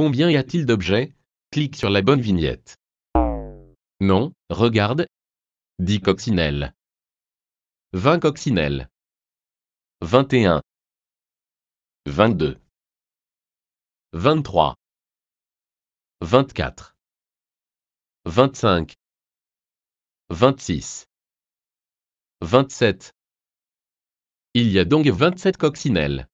Combien y a-t-il d'objets Clique sur la bonne vignette. Non, regarde. 10 coccinelles. 20 coccinelles. 21. 22. 23. 24. 25. 26. 27. Il y a donc 27 coccinelles.